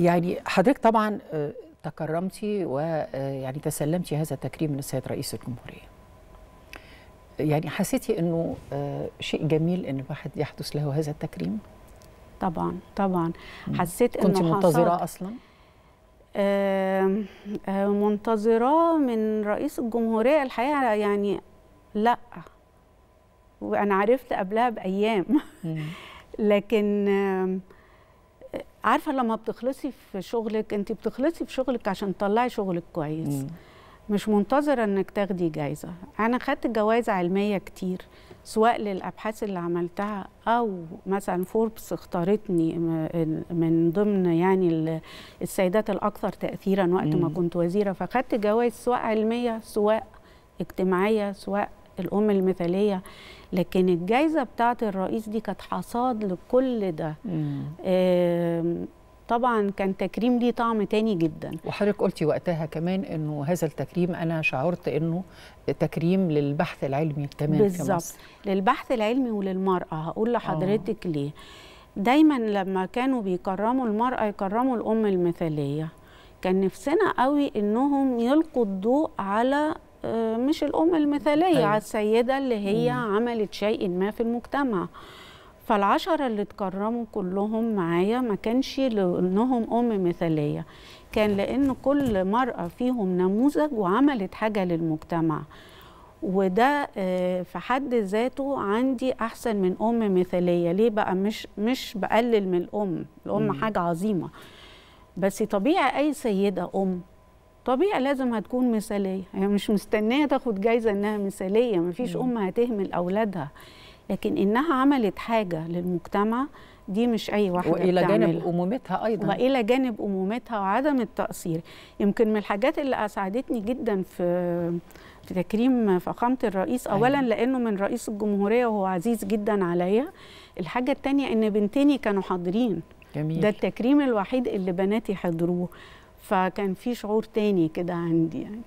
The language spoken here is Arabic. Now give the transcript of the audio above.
يعني حضرتك طبعا آه، تكرمتي ويعني آه، تسلمتي هذا التكريم من السيد رئيس الجمهوريه يعني حسيتي انه آه، شيء جميل ان الواحد يحدث له هذا التكريم طبعا طبعا حسيت انه كنت منتظره اصلا منتظره منتظراه من رئيس الجمهوريه الحقيقه يعني لا وانا عرفت قبلها بايام لكن آه عارفه لما بتخلصي في شغلك انت بتخلصي في شغلك عشان تطلعي شغلك كويس مم. مش منتظره انك تاخدي جايزه انا خدت جوائز علميه كتير سواء للابحاث اللي عملتها او مثلا فوربس اختارتني من ضمن يعني السيدات الاكثر تاثيرا وقت مم. ما كنت وزيره فخدت جوائز سواء علميه سواء اجتماعيه سواء الام المثاليه لكن الجائزه بتاعه الرئيس دي كانت حصاد لكل ده طبعا كان تكريم ليه طعم تاني جدا وحضرتك قلتي وقتها كمان انه هذا التكريم انا شعرت انه تكريم للبحث العلمي كمان بالظبط للبحث العلمي وللمراه هقول لحضرتك آه. ليه دايما لما كانوا بيكرموا المراه يكرموا الام المثاليه كان نفسنا قوي انهم يلقوا الضوء على آه، مش الام المثاليه أيوة. على السيده اللي هي مم. عملت شيء ما في المجتمع فالعشرة اللي اتكرموا كلهم معايا ما كانش لأنهم أم مثالية كان لأن كل مرأة فيهم نموذج وعملت حاجة للمجتمع وده آه، في حد ذاته عندي أحسن من أم مثالية ليه بقى مش, مش بقلل من الأم الأم مم. حاجة عظيمة بس طبيعي أي سيدة أم طبيعي لازم هتكون مثاليه هي يعني مش مستنيه تاخد جايزه انها مثاليه ما فيش ام هتهمل اولادها لكن انها عملت حاجه للمجتمع دي مش اي واحده والى جانب امومتها ايضا والى جانب امومتها وعدم التقصير يمكن من الحاجات اللي اسعدتني جدا في في تكريم فخامه الرئيس أيوه. اولا أيوة. لانه من رئيس الجمهوريه وهو عزيز جدا عليا الحاجه الثانيه ان بنتيني كانوا حاضرين جميل. ده التكريم الوحيد اللي بناتي حضروه فكان في شعور تاني كده عندي يعني